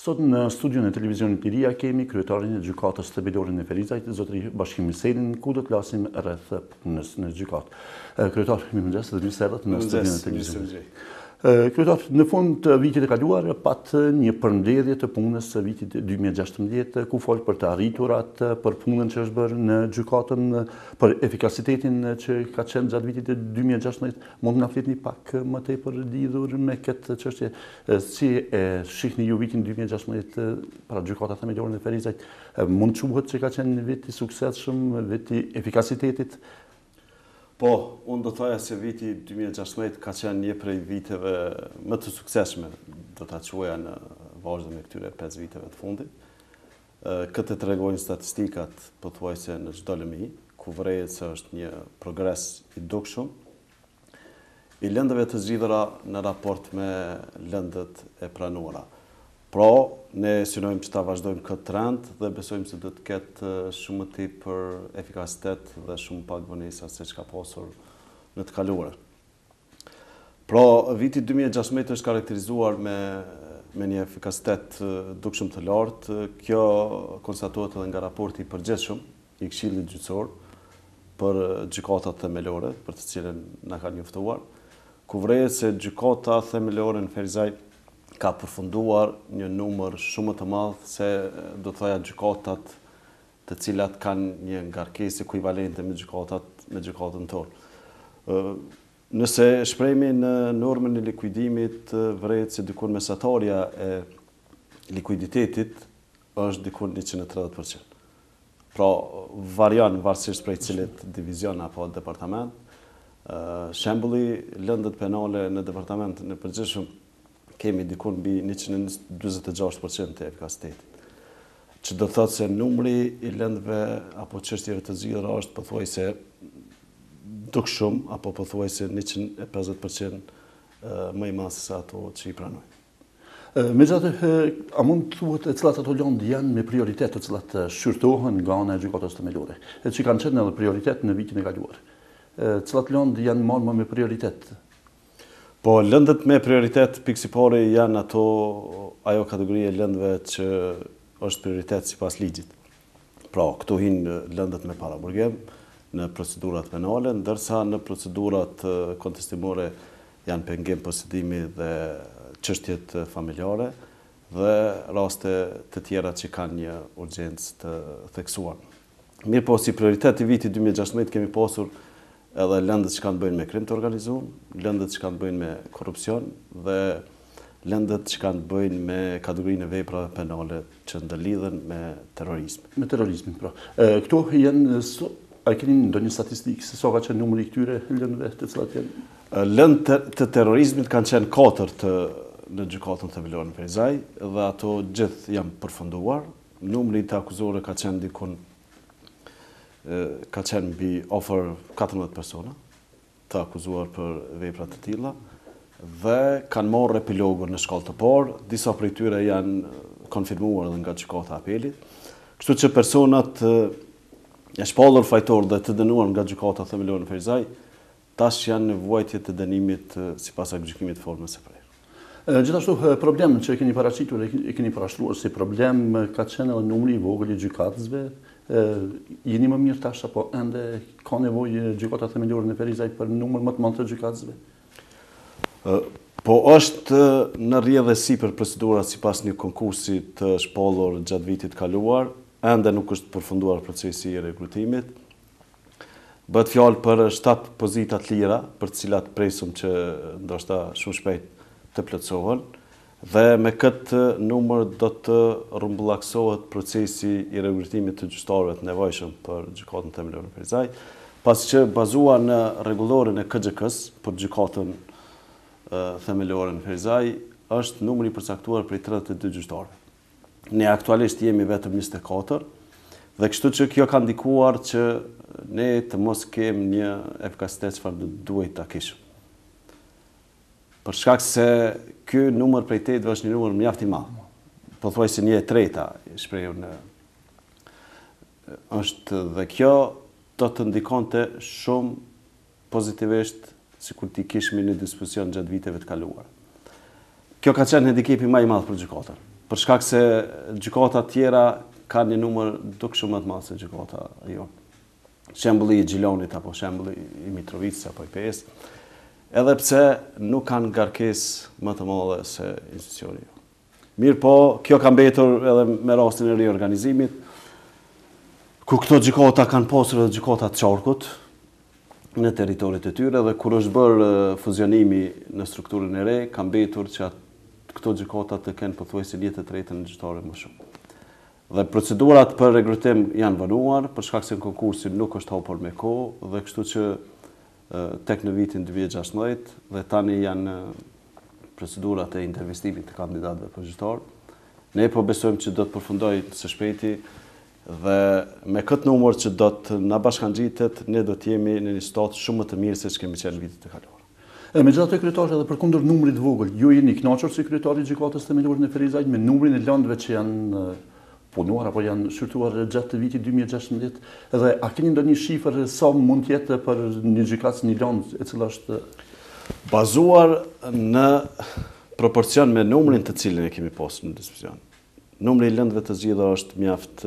Sot në studion e televizionit një rria kemi kryetarin e gjukatës të bilorin e Ferizajt, zotëri Bashkim Misenin, ku do të lasim rreth për në gjukatë. Eh, kryetar, mi më gjesë dhe mi sërët në studion e televizionit. Kjo të në fund të vitit e kaluar, patë një përmderje të punës së vitit 2016, ku folë për të arriturat, për punën që është bërë në gjukatën, për efikasitetin që ka qenë gjatë vitit e 2016, mund në fletë një pak më te për lidhur me këtë qështje, si e shihni ju vitin 2016, pra gjukatë atë medjore në Ferizajt, mund që buhet që ka qenë një vit i sukses vit i efikasitetit, Po, unë do të se viti 2016 ka qenë një prej viteve më të sukseshme, do të quaja në vazhdim me këtyre pesë viteve të fundit. Ë këtë regojnë statistikat pothuajse në çdo lëmi, ku vrejet se është një progres i dukshëm i lëndëve të zgjidhura në raport me lëndët e pranuara. Pro, ne synojmë që ta vazhdojmë këtë trend dhe besojmë se dhëtë të ketë eh, shumë më ti për efikasitet dhe shumë pak vënisa se që ka posur në të kaluarën. Pro, viti 2016 është karakterizuar me, me një efikasitet eh, dukshëm të lartë. Kjo konstatuat edhe nga raporti përgjeshëm i këshillit gjyëtësor për eh, gjykatat themelore, për të cilën në ka njëftuar, ku vrejet se gjykata themelore në Ferizaj ka përfunduar një numër shumë të madhë se do të dhaja gjukatat të cilat kanë një ngarkesë ekuivalente me gjukatat me gjukatën tërë. Nëse shprejmi në normën e likuidimit vrejtë si dikur mesatarja e likuiditetit është dikur 130%. Pra, varjanë varsisht prej cilit divizion apo departament. Shembuli lëndët penale në departament në përgjithshumë kemi dikun bi 126% të efikasitetit. Që do thotë se numri i lëndëve apo qështjeve të zgjidhër është pëthuaj se duk shumë, apo pëthuaj se 150% më i masës ato që i pranoj. Me gjatë, a mund të thuhet e cilat ato lëndë janë me prioritet të cilat shyrtohen nga në gjykatës të melore, e që kanë qenë edhe prioritet në vitin e galuar. Cilat lëndë janë marrë më me prioritet Po, lëndët me prioritet piksipore janë ato ajo kategori e lëndëve që është prioritet si pas ligjit. Pra, këtu hinë lëndët me paraburgem në procedurat penale, ndërsa në procedurat kontestimore janë pengem posedimi dhe qështjet familjare dhe raste të tjera që kanë një urgjens të theksuar. Mirë po, si prioritet i viti 2016 kemi posur nështë edhe lëndët që kanë bëjnë me krim të organizuar, lëndët që kanë bëjnë me korupcion, dhe lëndët që kanë bëjnë me kategorinë e vejpra dhe penale që ndëlidhen me terorism. Me terrorizmin, pra. Këto jenë, a kënin ndonjë statistikë, se so ka numri numëri këtyre lëndëve të cilat jenë? Lëndë të terrorizmit kanë qenë 4 në gjukatën të vëllonë në Fejzaj, dhe ato gjithë jam përfënduar. Numërit të akuzore ka qenë dikon ka qenë mbi ofër 14 persona të akuzuar për veprat të tila dhe kanë morë repilogur në shkallë të parë, disa për i tyre janë konfirmuar dhe nga gjykata apelit. Kështu që personat e shpallur fajtor dhe të dënuar nga gjykata të themelorë në Fejzaj, tash janë në vojtje të dënimit si pasa gjukimit formës e prejrë. Gjithashtu, problemën që e keni paracitur e keni parashtruar si problem ka qenë edhe numri i vogëli gjukatësve, jeni më mirë tash apo ende ka nevojë gjykata themelore në Perizaj për numër më të madh të gjykatësve? Po është në si për procedurat sipas një konkursit të shpallur gjatë vitit kaluar, ende nuk është përfunduar procesi i rekrutimit. Bëhet fjalë për 7 pozita të lira, për të cilat presum që ndoshta shumë shpejt të plotësohen dhe me këtë numër do të rrumbullaksohet procesi i regrutimit të gjyqtarëve të nevojshëm për gjykatën themelore në Perizaj, pasi që bazuar në rregulloren e kxk për gjykatën themelore në Perizaj, është numri përcaktuar i 32 gjyqtarëve. Ne aktualisht jemi vetëm 24 dhe kështu që kjo ka ndikuar që ne të mos kemë një efikasitet farë duhet ta kishim. Për shkak se ky numër prej 8 është një numër mjaft i madh. Po thuaj se një e treta e shprehur në është dhe kjo do të ndikonte shumë pozitivisht sikur ti kishme në dispozicion gjatë viteve të kaluara. Kjo ka qenë hendikepi më i madh për gjykatën, për shkak se gjykata të tjera kanë një numër duk shumë më të madh se gjykata jonë. Shembulli i Xhilonit apo shembulli i Mitrovicës apo i PES edhepse nuk kanë garkes më të modhe se institucioni. Mirë po, kjo kanë betur edhe me rastin e riorganizimit, ku këto gjikota kanë posër dhe gjikota të qorkut në teritorit e tyre, dhe kur është bërë fuzionimi në strukturën e re, kanë betur që këto gjikota të kenë përthuaj si jetë të tretën në gjitore më shumë. Dhe procedurat për regrutim janë vënuar, për shkak se në konkursin nuk është hopër me ko, dhe kështu që tek në vitin 2016 dhe tani janë procedurat e intervistimit të kandidatëve për Ne po besojmë që do të përfundojë së shpejti dhe me këtë numër që do të na bashkangjitet, ne do të jemi në një stat shumë më të mirë se ç'kemi qenë vitet e kaluara. Edhe me gjithatë kryetarë edhe për kundur numrit të vogël, ju jeni i kënaqur si kryetari i të themelore në Ferizaj me numrin e lëndëve që janë punuar apo janë shqyrtuar gjatë të vitit 2016 dhe a keni ndonjë shifër se sa mund të jetë për një gjykat një Lon e cila është bazuar në proporcion me numrin të cilën e kemi pasur në diskuzion. Numri i lëndëve të zgjidhur është mjaft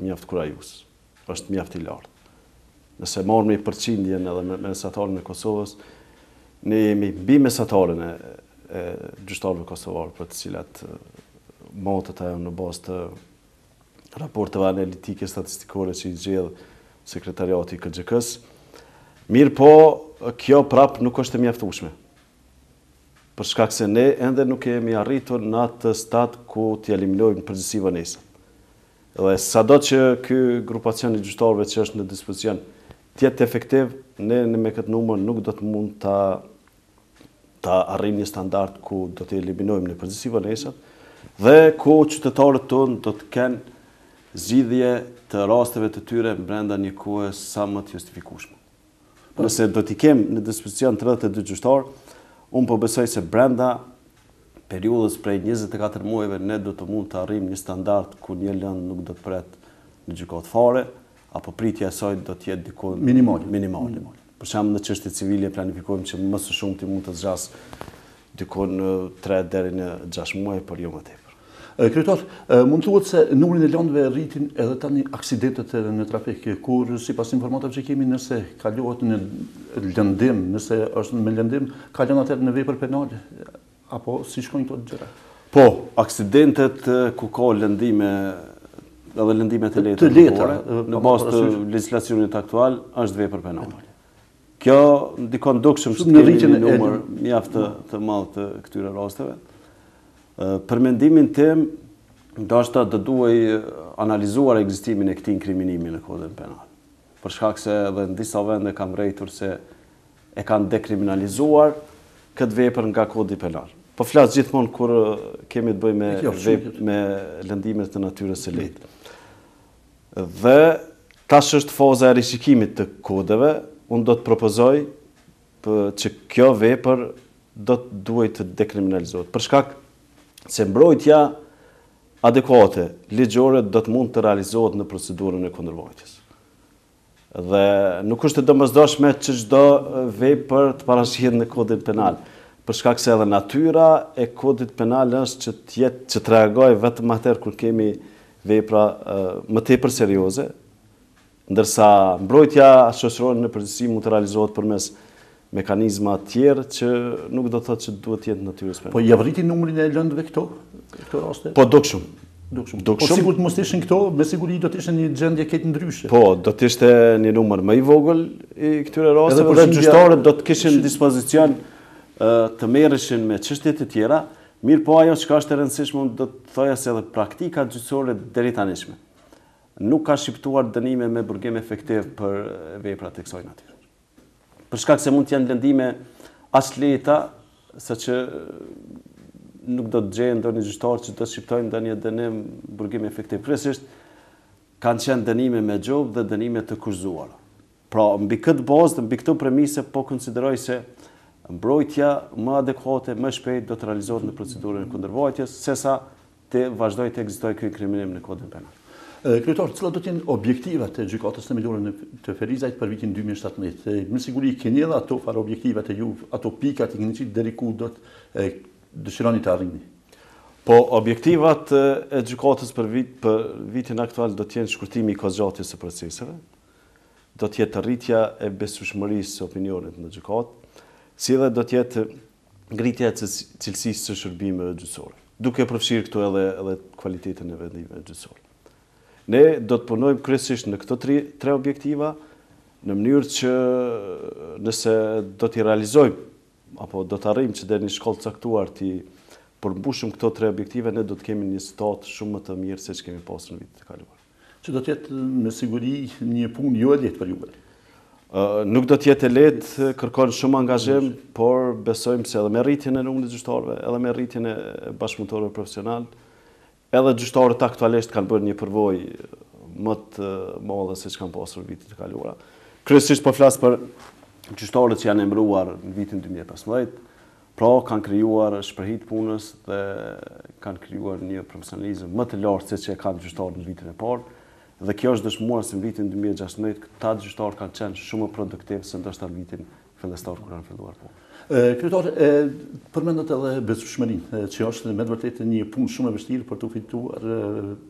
mjaft Është mjaft i lartë. Nëse marrim me përqindjen edhe me mesatarin e Kosovës, ne jemi mbi mesatarin e e gjyqtarëve kosovarë për të cilat motët ajo në bazë të raporteve analitike statistikore që i gjithë sekretariati këgjëkës. Mirë po, kjo prapë nuk është e mjeftushme. shkak se ne endhe nuk kemi arritur në atë statë ku të limilojmë në përgjësivë nëjësë. Dhe sa do që kjo grupacion i gjyhtarve që është në dispozicion tjetë efektiv, ne në me këtë numër nuk do të mund t'a ta arrim një standart ku do të eliminojmë në përgjësivë nëjësët dhe ku qytetarët tonë do të kenë zgjidhje të rasteve të tyre brenda një kohë sa më të justifikueshme. Nëse do t'i kem në dispozicion 32 gjyqtor, unë po besoj se brenda periudhës prej 24 muajve ne do të mund të arrijmë një standard ku një lëndë nuk do të pret në gjykatë fare, apo pritja e saj do të jetë diku minimal. minimal. minimal. Për shemb në çështje civile planifikojmë që më së shumti mund të zgjas diku në 3 deri në 6 muaj, por jo më tepër. Kryetor, mund të thuhet se numri i lëndëve rritin edhe tani aksidentet edhe në trafik kur sipas informacioneve që kemi nëse kalohet në lëndim, nëse është me lëndim, ka lënë atë në vepër penale apo si shkojnë këto gjëra. Po, aksidentet ku ka lëndime edhe lëndime të lehtë të në bazë të legjislacionit aktual është vepër penale. Kjo ndikon dukshëm në rritjen e numrit mjaft të madh të këtyre rasteve. Për mendimin tim, do është të duaj analizuar egzistimin e këti kriminimi në kodën penal. Për shkak se dhe në disa vende kam rejtur se e kanë dekriminalizuar këtë vepër nga kodi penal. Po flasë gjithmonë kur kemi të bëj me, me lëndimet të natyres e lejtë. Dhe tash është foza e rishikimit të kodeve, unë do të propozoj që kjo vepër do të duaj të dekriminalizohet. Për shkak se mbrojtja adekuate, ligjore, do të mund të realizohet në procedurën e kundërvojtjes. Dhe nuk është të dëmëzdoshme që gjdo vej për të parashirë në kodit penal, përshka këse edhe natyra e kodit penal është që të jetë, që të reagoj vetëm atër kër kemi vej pra më te për serioze, ndërsa mbrojtja shoshronë në përgjësi mund të realizohet për mes nështë mekanizma tjerë që nuk do të thëtë që duhet jetë në tyres për. Po javriti avriti e lëndëve këto? këto raste? Po do shumë. Do shumë. Po sigur të mos ishin këto, me siguri do të ishin një gjendje këtë ndryshe. Po, do të ishte një numër më i vogël i këtyre rasteve dhe gjyqtarët do të kishin dispozicion të merreshin me çështjet e tjera, mirë po ajo që ka është e rëndësishme do të thoya se edhe praktika gjyqësore deri tanishme. Nuk ka shqiptuar dënime me burgim efektiv për veprat e kësaj natyre për shkak se mund të janë lëndime as leta, sa që nuk do të gjejnë ndonjë gjyqtar që do të shqiptojnë ndonjë dënim burgim efektiv. Kryesisht kanë qenë dënime me gjobë dhe dënime të kurzuara. Pra, mbi këtë bazë, mbi këto premise, po konsideroj se mbrojtja më adekuate, më shpejt do të realizohet në procedurën e kundërvojtjes, sesa të vazhdoj të egzitoj ky inkriminim në kodin penal. Kryetor, cëla do t'jen objektivat e gjykatës në milionën të Ferizajt për vitin 2017? Më siguri, keni edhe ato farë objektivat e ju, ato pikat i keni qitë dheri ku do të dëshironi të arrini? Po, objektivat e gjykatës për, vitin aktual do t'jen shkurtimi i kozgjatës të procesëve, do t'jetë rritja e besushmërisë së opinionit në gjykatë, si dhe do t'jetë ngritja e cilësisë së shërbimeve gjysore, duke përfshirë këtu edhe, edhe kvalitetin e vendimeve gjysore. Ne do të punojmë kresisht në këto tre objektiva, në mënyrë që nëse do t'i realizojmë, apo do të që dhe një shkollë caktuar t'i përmbushëm këto tre objektive, ne do të kemi një situatë shumë më të mirë se që kemi posë në vitë të kaluar. Që do t'jetë me siguri një punë jo e letë për juve? Nuk do t'jetë e letë, kërkon shumë angazhem, por besojmë se edhe me rritjen e nëmë në gjyshtarve, edhe me rritjen e bashkëmëtorve profesionalë, edhe zhështorët aktualisht kanë bërë një përvojë uh, më të uh, madhe se që kanë pasur vitin e kaluara. Krejësisht po flas për zhështorët që janë emruar në vitin 2015, pra kanë krijuar shpirit punës dhe kanë krijuar një profesionalizëm më të lartë se e kanë zhështorët në vitin e parë. dhe kjo është dëshmuar se në vitin 2016 ta zhështorët kanë qenë shumë produktivë se nga ashtar vitin fillestar kur kanë filluar po. Kryetor, përmendat edhe bezushmërin, që është me dërëtet një punë shumë e vështirë për të fituar,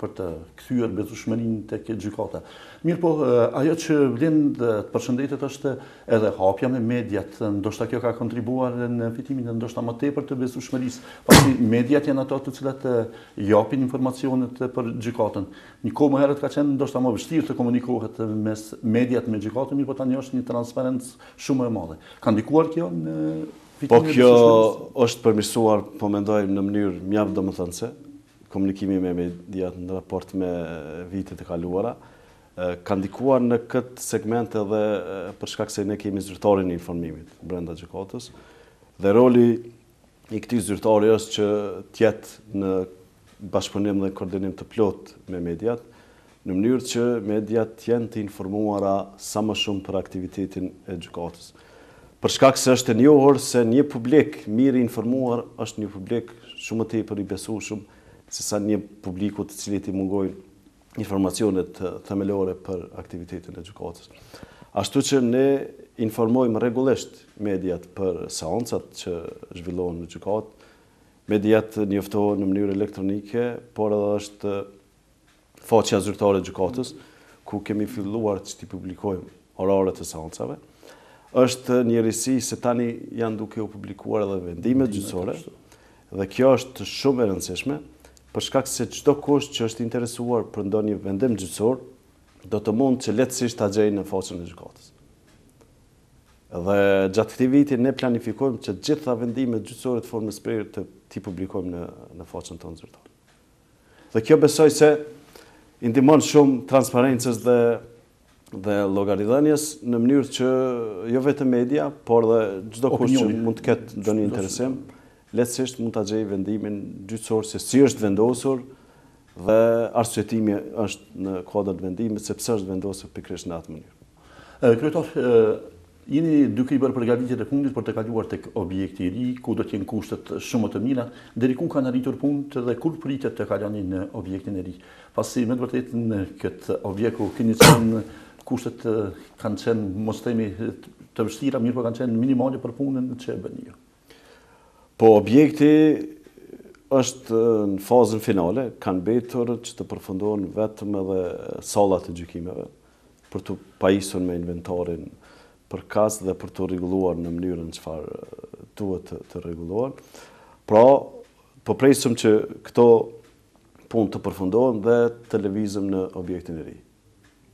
për të këthyër bezushmërin të këtë gjykata. Mirë po, ajo që vlinë dhe të përshëndetet është edhe hapja me mediat, ndoshta kjo ka kontribuar në fitimin, ndoshta më te për të bezushmëris, pasi mediat janë ato të cilat japin informacionet për gjykatën. Një kohë më herët ka qenë ndoshta më vështirë të komunikohet mes mediat me gjykatën, mirë po tani është një transparentës shumë e madhe. Ka ndikuar kjo në po kjo është përmisuar po mendojmë në mënyrë mjavë do më thënë se komunikimi me mediat në raport me vitit e kaluara ka ndikuar në këtë segment edhe përshkak se ne kemi zyrtarin e informimit brenda Gjekotës dhe roli i këti zyrtari është që tjetë në bashkëpunim dhe koordinim të plot me mediat në mënyrë që mediat tjenë të informuara sa më shumë për aktivitetin e Gjukatës për shkak se është e njohur se një publik mirë informuar është një publik shumë më tepër i besueshëm se sa një publiku të cilit i mungojnë informacionet eh, themelore për aktivitetin e gjukatës. Ashtu që ne informojmë rregullisht mediat për seancat që zhvillohen në gjukatë, mediat njoftohen në mënyrë elektronike, por edhe është faqja zyrtare gjukatës, ku kemi filluar që ti publikojmë orarët e seancave, është njërisi se tani janë duke u publikuar edhe vendimet gjithësore, dhe kjo është shumë e rëndësishme, përshkak se qdo kush që është interesuar për ndonjë vendim gjithësor, do të mund që letësisht të gjejnë në foqën e gjithëkotës. Dhe gjatë këti viti ne planifikojmë që gjitha vendimet gjithësore të formës prejrë të ti publikojmë në, në të nëzërtonë. Dhe kjo besoj se indimon shumë transparentës dhe dhe logaridhenjes në mënyrë që jo vetë media, por dhe gjithdo kush që mund të ketë do një interesim, po. letësisht mund të gjejë vendimin gjithësor se si është vendosur dhe arsëtimi është në të vendimit, sepse është vendosur pikrish në atë mënyrë. Kryetor, jeni duke i bërë përgavitjet e fundit për të kaluar të objekti i ri, ku do t'jen kushtet shumë të mira, dheri ku kanë rritur punët dhe kur pritet të kaloni në objektin e ri. Pasi, me të vërtet, në këtë objeku, kini qënë kushtet kanë qenë, mos të temi të vështira, mirë po kanë qenë minimale për punën në që e bënjë. Po objekti është në fazën finale, kanë betur që të përfundohen vetëm edhe salat të gjykimeve, për të pajisun me inventarin për kasë dhe për të reguluar në mënyrën që farë duhet të reguluar. Pra, përprejsum po që këto punë të përfundohen dhe të levizim në objektin e ri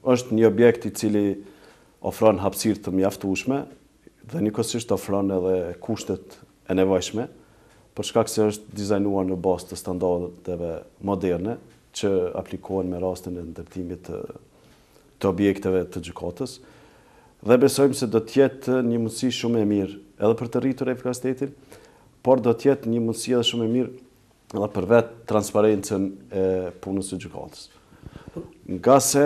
është një objekt i cili ofron hapësir të mjaftueshme dhe nikosisht ofron edhe kushtet e nevojshme për shkak se është dizajnuar në bazë të standardeve moderne që aplikohen me rastin e ndërtimit të, të objekteve të gjykatës dhe besojmë se do të jetë një mundësi shumë e mirë edhe për të rritur efikasitetin, por do të jetë një mundësi edhe shumë e mirë edhe për vetë transparencën e punës së gjykatës. Nga se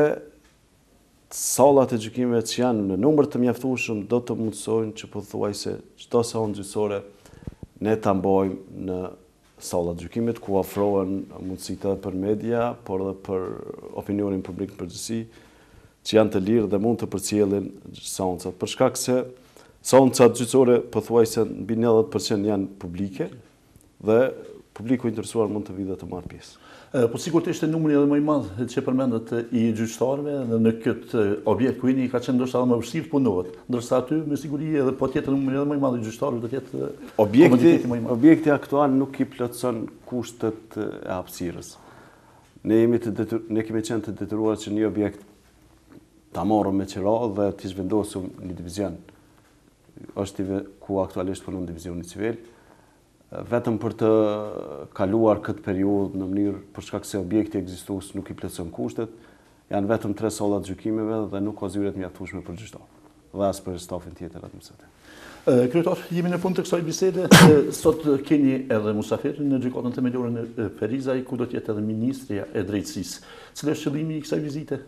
salat e gjykimeve që janë në numër të mjaftueshëm do të mundësojnë që pothuajse çdo sahon gjyqësore ne të mbajmë në salat e gjykimit ku ofrohen mundësitë edhe për media, por edhe për opinionin publik në përgjithësi që janë të lirë dhe mund të përcjellin seancat. Për shkak se seancat gjyqësore pothuajse mbi 90% janë publike dhe publiku interesuar mund të vi dhe të marrë pjesë. Po sikur të ishte numëri edhe më i madhë që përmendët i gjyqtarve dhe në këtë objekt ku i ka qenë ndërsa dhe më vështirë punohet. Ndërsa aty, me siguri edhe po tjetë numëri edhe më i madhë i gjyqtarve dhe tjetë objekti, më i madhë. Objekti aktual nuk i plëtson kushtet e hapsirës. Ne, jemi të ne kemi qenë të detyruar që një objekt të amaro me qëra dhe të zhvendosëm një divizion. është ku aktualisht punon divizion civil, vetëm për të kaluar këtë periud në mënyrë për shkak se objekti ekzistus nuk i plëcën kushtet, janë vetëm tre solat gjykimeve dhe nuk ka zyret mjaftueshme për gjyqtar. Dhe asë për stafin tjetër atë mësëte. Kryetor, jemi në fund të kësaj bisede, sot keni edhe Musafirin në gjykotën të mediore në Perizaj, ku do tjetë edhe Ministria e Drejtsis. Cili është qëllimi i kësaj vizite?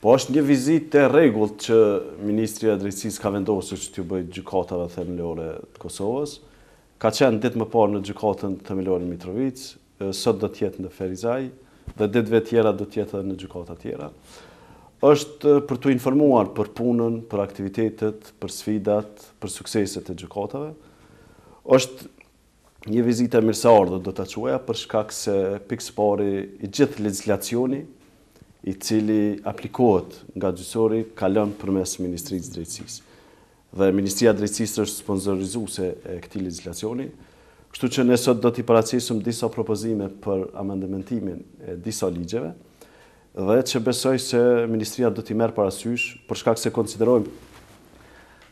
Po është një vizit të rregullt që Ministria e drejtësisë ka vendosur që të bëjt gjykotave themelore të Kosovës. Ka qenë ditë më parë në gjukatën të Milorin Mitrovic, sot do tjetë në Ferizaj, dhe ditëve tjera do tjetë dhe në gjukatë tjera. Êshtë për të informuar për punën, për aktivitetet, për sfidat, për sukseset e gjukatave. Êshtë një vizita mirësar dhe do të quaja për shkak se pikës pari i gjithë legislacioni i cili aplikohet nga gjysori kalon për mes Ministrisë Drejtsisë dhe Ministria Drejtësisë është sponsorizuese e këtij legjislacioni. Kështu që ne sot do t'i paraqesim disa propozime për amendementimin e disa ligjeve dhe që besoj se Ministria do t'i merë parasysh për shkak se konsiderojmë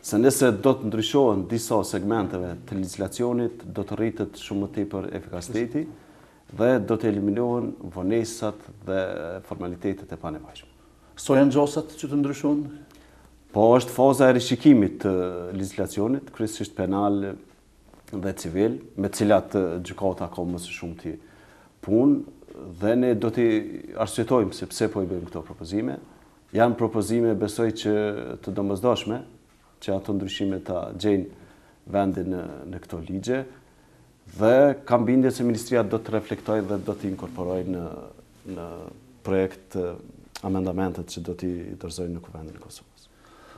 se nëse do të ndryshohen disa segmenteve të legislacionit, do të rritët shumë më të i për efikasteti dhe do të eliminohen vonesat dhe formalitetet e panevajshme. janë gjosat që të ndryshohen Po është faza e rishikimit të legislacionit, kryesisht penal dhe civil, me cilat gjykata ka më së shumti punë dhe ne do t'i arsytojmë se pse po i bëjmë këto propozime. Janë propozime besoj që të domosdoshme që ato ndryshime ta gjenë vendin në këto ligje, dhe kam bindje që Ministria do të reflektojë dhe do t'i inkorporojnë në projekt amendamentet që do t'i dërzojnë në kuvendin në Kosovë.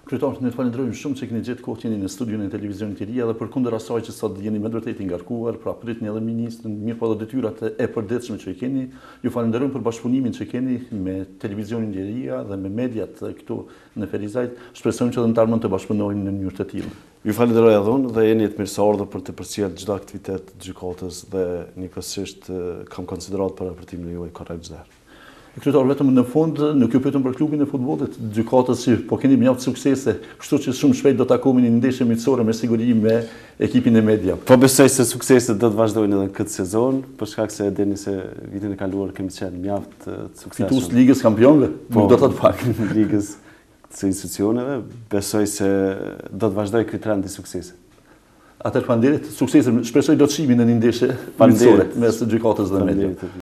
Kryetarët ne falenderojmë shumë që keni gjetë kohë në studion e televizionit të rija dhe për kunder asaj që sot jeni me vërtet i ngarkuar, pra pritni një edhe ministrin, mirë po dhe detyrat e përdetshme që i keni, ju falenderojmë për bashkëpunimin që keni me televizionin të rija dhe me mediat këtu në Ferizajt, shpresojmë që dhe në të armën të bashkëpunojnë në mënyrë të tilë. Ju falenderoj edhe unë dhe jeni të mirësordë për të përcjellë çdo aktivitet gjykotës dhe një eh, kam konsideruar për apërtim juaj korrekt kryetar vetëm në fund, nuk ju pëtëm për klubin e futbollit, gjykatës që po keni mjaft suksese, kështu që shumë shpejt do të takomi një ndeshje miqësore me sigurim me ekipin e media. Po besoj se suksese do të vazhdojnë edhe këtë sezon, për shkak se edheni se vitin e kaluar kemi qenë mjaft suksese. Fitus Ligës Kampionve? po, nuk do të të pak. Ligës të institucioneve, besoj se do të vazhdoj këtë trend i suksese. Atër panderit, suksese, shpresoj do të shimin në një dhe media.